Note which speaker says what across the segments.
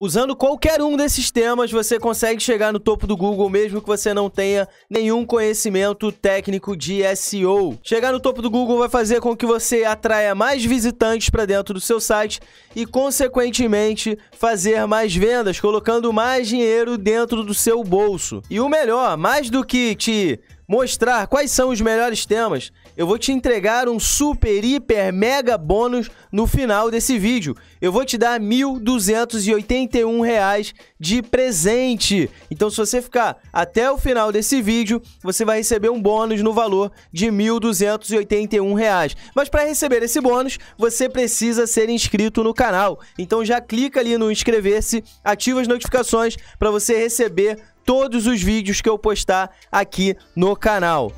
Speaker 1: Usando qualquer um desses temas, você consegue chegar no topo do Google, mesmo que você não tenha nenhum conhecimento técnico de SEO. Chegar no topo do Google vai fazer com que você atraia mais visitantes para dentro do seu site e, consequentemente, fazer mais vendas, colocando mais dinheiro dentro do seu bolso. E o melhor, mais do que te mostrar quais são os melhores temas, eu vou te entregar um super, hiper, mega bônus no final desse vídeo. Eu vou te dar R$ 1.281 de presente. Então, se você ficar até o final desse vídeo, você vai receber um bônus no valor de R$ 1.281. Mas para receber esse bônus, você precisa ser inscrito no canal. Então já clica ali no inscrever-se, ativa as notificações para você receber todos os vídeos que eu postar aqui no canal.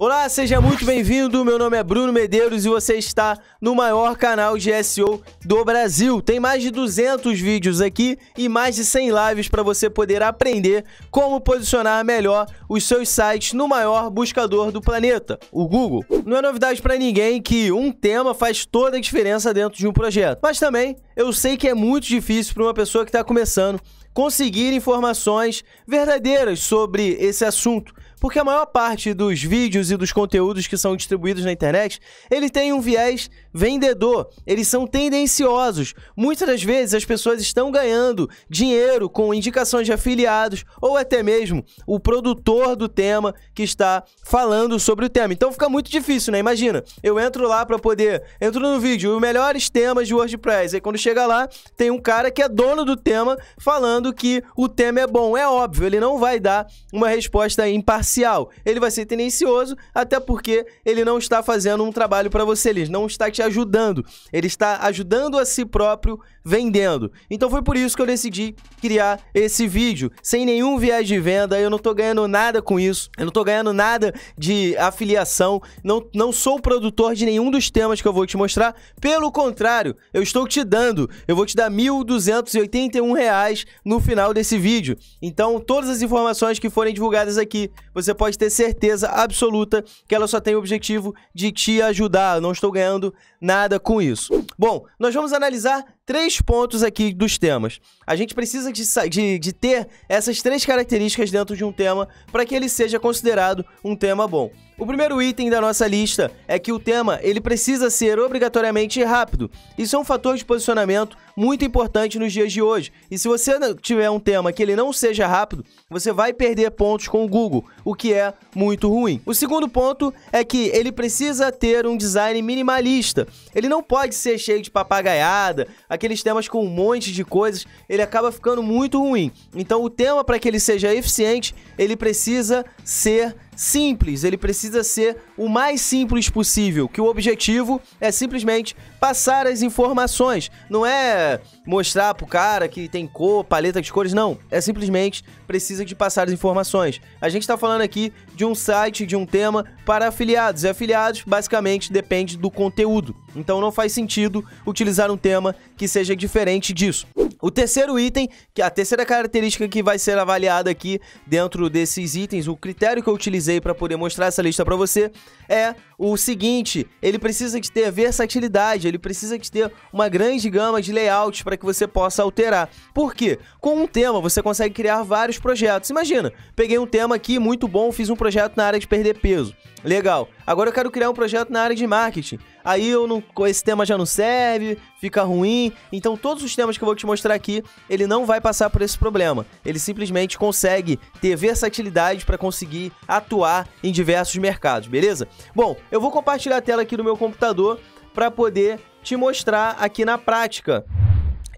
Speaker 1: Olá, seja muito bem-vindo. Meu nome é Bruno Medeiros e você está no maior canal de SEO do Brasil. Tem mais de 200 vídeos aqui e mais de 100 lives para você poder aprender como posicionar melhor os seus sites no maior buscador do planeta, o Google. Não é novidade para ninguém que um tema faz toda a diferença dentro de um projeto. Mas também eu sei que é muito difícil para uma pessoa que está começando conseguir informações verdadeiras sobre esse assunto. Porque a maior parte dos vídeos e dos conteúdos que são distribuídos na internet, ele tem um viés vendedor. Eles são tendenciosos. Muitas das vezes as pessoas estão ganhando dinheiro com indicações de afiliados ou até mesmo o produtor do tema que está falando sobre o tema. Então fica muito difícil, né? Imagina, eu entro lá para poder, entro no vídeo, os melhores temas de WordPress. Aí quando chega lá, tem um cara que é dono do tema falando que o tema é bom. É óbvio, ele não vai dar uma resposta imparcial parcial. Ele vai ser tendencioso, até porque ele não está fazendo um trabalho para você, ele não está te ajudando. Ele está ajudando a si próprio vendendo. Então foi por isso que eu decidi criar esse vídeo, sem nenhum viés de venda, eu não estou ganhando nada com isso, eu não estou ganhando nada de afiliação, não, não sou produtor de nenhum dos temas que eu vou te mostrar, pelo contrário, eu estou te dando, eu vou te dar R$ 1.281 no final desse vídeo. Então todas as informações que forem divulgadas aqui, você pode ter certeza absoluta que ela só tem o objetivo de te ajudar. Eu não estou ganhando nada com isso. Bom, nós vamos analisar três pontos aqui dos temas. A gente precisa de, de, de ter essas três características dentro de um tema para que ele seja considerado um tema bom. O primeiro item da nossa lista é que o tema ele precisa ser obrigatoriamente rápido. Isso é um fator de posicionamento muito importante nos dias de hoje. E se você tiver um tema que ele não seja rápido, você vai perder pontos com o Google, o que é muito ruim. O segundo ponto é que ele precisa ter um design minimalista. Ele não pode ser cheio de papagaiada, aqueles temas com um monte de coisas, ele acaba ficando muito ruim. Então, o tema, para que ele seja eficiente, ele precisa ser simples, ele precisa ser o mais simples possível, que o objetivo é simplesmente passar as informações, não é mostrar pro cara que tem cor, paleta de cores, não, é simplesmente precisa de passar as informações. A gente está falando aqui de um site, de um tema para afiliados, e afiliados basicamente depende do conteúdo. Então não faz sentido utilizar um tema que seja diferente disso. O terceiro item, que a terceira característica que vai ser avaliada aqui dentro desses itens, o critério que eu utilizei para poder mostrar essa lista para você é o seguinte: ele precisa de ter versatilidade, ele precisa de ter uma grande gama de layouts para que você possa alterar. Por quê? Com um tema você consegue criar vários projetos. Imagina, peguei um tema aqui muito bom, fiz um projeto na área de perder peso. Legal. Agora eu quero criar um projeto na área de marketing aí eu não, esse tema já não serve, fica ruim. Então todos os temas que eu vou te mostrar aqui, ele não vai passar por esse problema. Ele simplesmente consegue ter versatilidade para conseguir atuar em diversos mercados, beleza? Bom, eu vou compartilhar a tela aqui do meu computador para poder te mostrar aqui na prática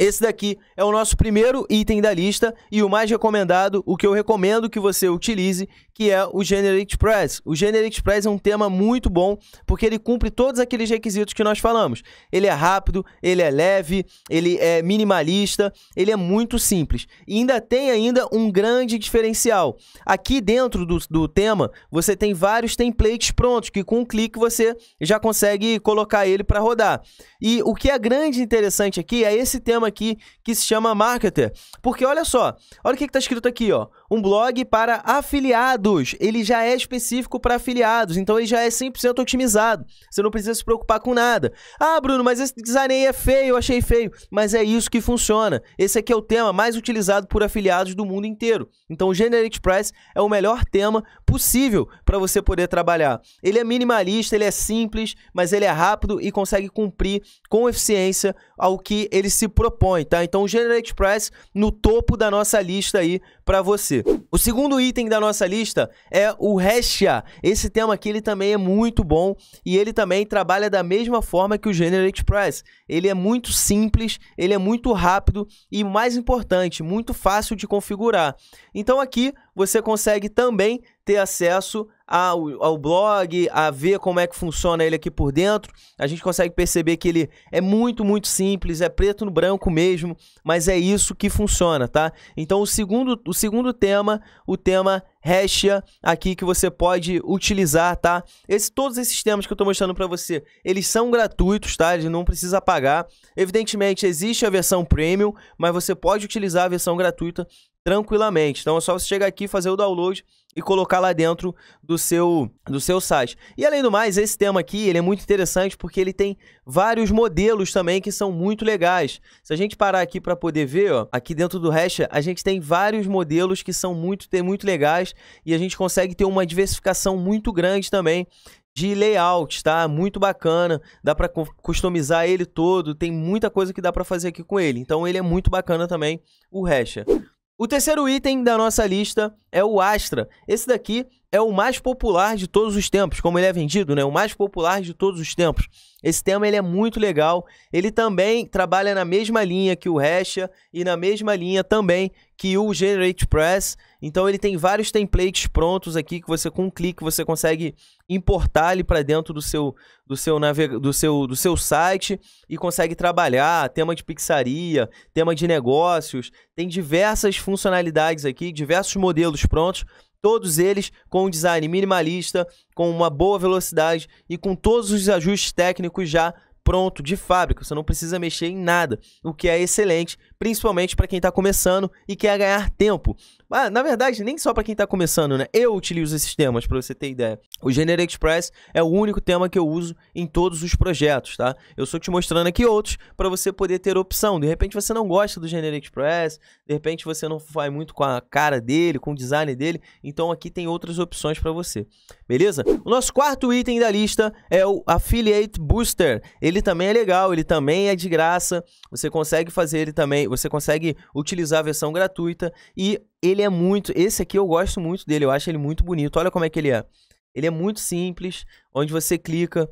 Speaker 1: esse daqui é o nosso primeiro item da lista e o mais recomendado, o que eu recomendo que você utilize, que é o Generate Press. O Generate Press é um tema muito bom porque ele cumpre todos aqueles requisitos que nós falamos. Ele é rápido, ele é leve, ele é minimalista, ele é muito simples. E ainda tem ainda um grande diferencial. Aqui dentro do, do tema, você tem vários templates prontos que com um clique você já consegue colocar ele para rodar. E o que é grande e interessante aqui é esse tema tema aqui que se chama Marketer. Porque olha só, olha o que está escrito aqui, ó. Um blog para afiliados. Ele já é específico para afiliados, então ele já é 100% otimizado. Você não precisa se preocupar com nada. Ah, Bruno, mas esse design aí é feio, eu achei feio. Mas é isso que funciona. Esse aqui é o tema mais utilizado por afiliados do mundo inteiro. Então o Generate Price é o melhor tema possível para você poder trabalhar. Ele é minimalista, ele é simples, mas ele é rápido e consegue cumprir com eficiência ao que ele se propõe propõe, tá? Então, o Generate Price no topo da nossa lista aí para você. O segundo item da nossa lista é o Hashia. Esse tema aqui ele também é muito bom e ele também trabalha da mesma forma que o Generate Price. Ele é muito simples, ele é muito rápido e mais importante, muito fácil de configurar. Então aqui você consegue também ter acesso ao, ao blog, a ver como é que funciona ele aqui por dentro, a gente consegue perceber que ele é muito, muito simples, é preto no branco mesmo, mas é isso que funciona, tá? Então o segundo, o segundo tema, o tema Hashia aqui que você pode utilizar, tá? Esse, todos esses temas que eu tô mostrando para você, eles são gratuitos, tá? Ele não precisa pagar. Evidentemente, existe a versão premium, mas você pode utilizar a versão gratuita tranquilamente. Então é só você chegar aqui, fazer o download e colocar lá dentro do seu do seu site. E além do mais, esse tema aqui, ele é muito interessante porque ele tem vários modelos também que são muito legais. Se a gente parar aqui para poder ver, ó, aqui dentro do Hash, a gente tem vários modelos que são muito muito legais e a gente consegue ter uma diversificação muito grande também de layout, tá? Muito bacana, dá para customizar ele todo, tem muita coisa que dá para fazer aqui com ele. Então ele é muito bacana também, o Hash. O terceiro item da nossa lista é o Astra. Esse daqui é o mais popular de todos os tempos, como ele é vendido, né? O mais popular de todos os tempos. Esse tema ele é muito legal. Ele também trabalha na mesma linha que o Hasha e na mesma linha também que o Generate Press. Então ele tem vários templates prontos aqui que você com um clique você consegue importar ele para dentro do seu do seu, navega do seu do seu site e consegue trabalhar tema de pixaria, tema de negócios, tem diversas funcionalidades aqui, diversos modelos prontos todos eles com um design minimalista, com uma boa velocidade e com todos os ajustes técnicos já pronto de fábrica. Você não precisa mexer em nada, o que é excelente principalmente para quem está começando e quer ganhar tempo. mas ah, na verdade, nem só para quem está começando, né? Eu utilizo esses temas, para você ter ideia. O Generic Express é o único tema que eu uso em todos os projetos, tá? Eu estou te mostrando aqui outros para você poder ter opção. De repente você não gosta do Generic Express, de repente você não vai muito com a cara dele, com o design dele, então aqui tem outras opções para você, beleza? O nosso quarto item da lista é o Affiliate Booster. Ele também é legal, ele também é de graça, você consegue fazer ele também, você consegue utilizar a versão gratuita e ele é muito, esse aqui eu gosto muito dele, eu acho ele muito bonito. Olha como é que ele é. Ele é muito simples, onde você clica,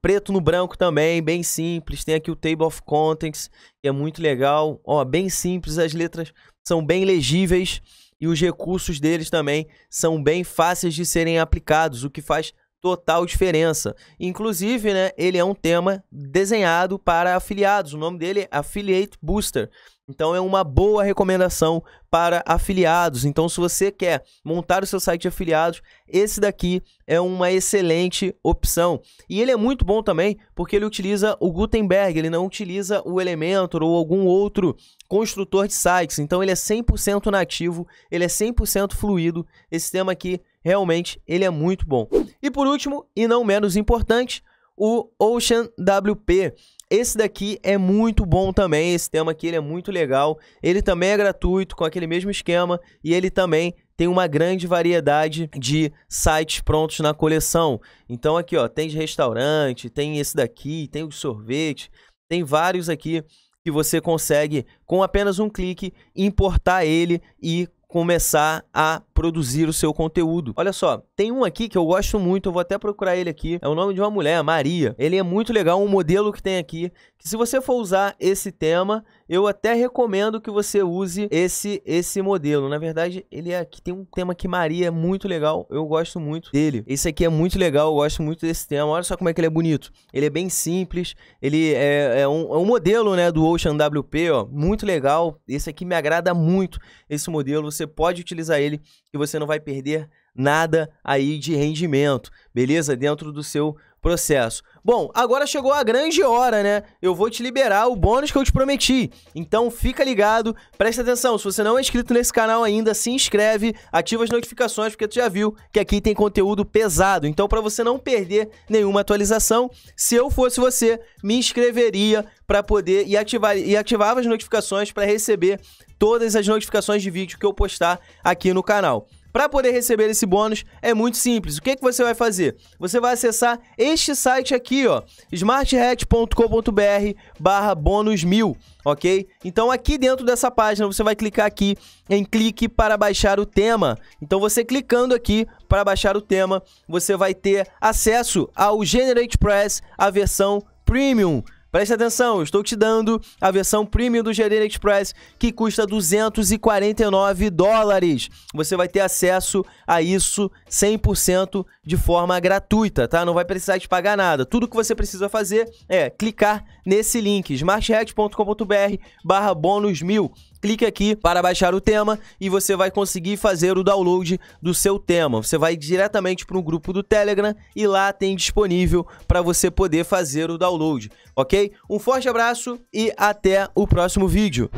Speaker 1: preto no branco também, bem simples. Tem aqui o Table of Contents, que é muito legal. Ó, bem simples, as letras são bem legíveis e os recursos deles também são bem fáceis de serem aplicados, o que faz total diferença. Inclusive, né, ele é um tema desenhado para afiliados. O nome dele é Affiliate Booster. Então é uma boa recomendação para afiliados. Então, se você quer montar o seu site de afiliados, esse daqui é uma excelente opção. E ele é muito bom também porque ele utiliza o Gutenberg, ele não utiliza o Elementor ou algum outro construtor de sites. Então ele é 100% nativo, ele é 100% fluido. Esse tema aqui realmente ele é muito bom. E por último, e não menos importante, o Ocean WP. Esse daqui é muito bom também, esse tema aqui ele é muito legal. Ele também é gratuito, com aquele mesmo esquema, e ele também tem uma grande variedade de sites prontos na coleção. Então aqui, ó, tem de restaurante, tem esse daqui, tem o de sorvete, tem vários aqui que você consegue, com apenas um clique, importar ele e começar a produzir o seu conteúdo. Olha só, tem um aqui que eu gosto muito, eu vou até procurar ele aqui. É o nome de uma mulher, Maria. Ele é muito legal, um modelo que tem aqui, que se você for usar esse tema, eu até recomendo que você use esse esse modelo. Na verdade, ele é aqui tem um tema que Maria é muito legal, eu gosto muito dele. Esse aqui é muito legal, eu gosto muito desse tema. Olha só como é que ele é bonito. Ele é bem simples, ele é, é, um, é um modelo, né, do Ocean WP, ó, muito legal. Esse aqui me agrada muito, esse modelo. Você você pode utilizar ele e você não vai perder nada aí de rendimento, beleza? Dentro do seu Processo. Bom, agora chegou a grande hora, né? Eu vou te liberar o bônus que eu te prometi. Então fica ligado, presta atenção. Se você não é inscrito nesse canal ainda, se inscreve, ativa as notificações, porque tu já viu que aqui tem conteúdo pesado. Então, para você não perder nenhuma atualização, se eu fosse você, me inscreveria para poder e ativar e ativava as notificações para receber todas as notificações de vídeo que eu postar aqui no canal. Para poder receber esse bônus é muito simples. O que, é que você vai fazer? Você vai acessar este site aqui, ó, smarthat.com.br barra bônus mil, ok? Então aqui dentro dessa página você vai clicar aqui em clique para baixar o tema. Então você clicando aqui para baixar o tema, você vai ter acesso ao Generate Press, a versão Premium. Preste atenção, eu estou te dando a versão premium do Gerena Express que custa 249 dólares. Você vai ter acesso a isso 100% de forma gratuita, tá? Não vai precisar de pagar nada. Tudo que você precisa fazer é clicar nesse link smarthackcombr bônus 1000 clique aqui para baixar o tema e você vai conseguir fazer o download do seu tema. Você vai diretamente para um grupo do Telegram e lá tem disponível para você poder fazer o download, ok? Um forte abraço e até o próximo vídeo.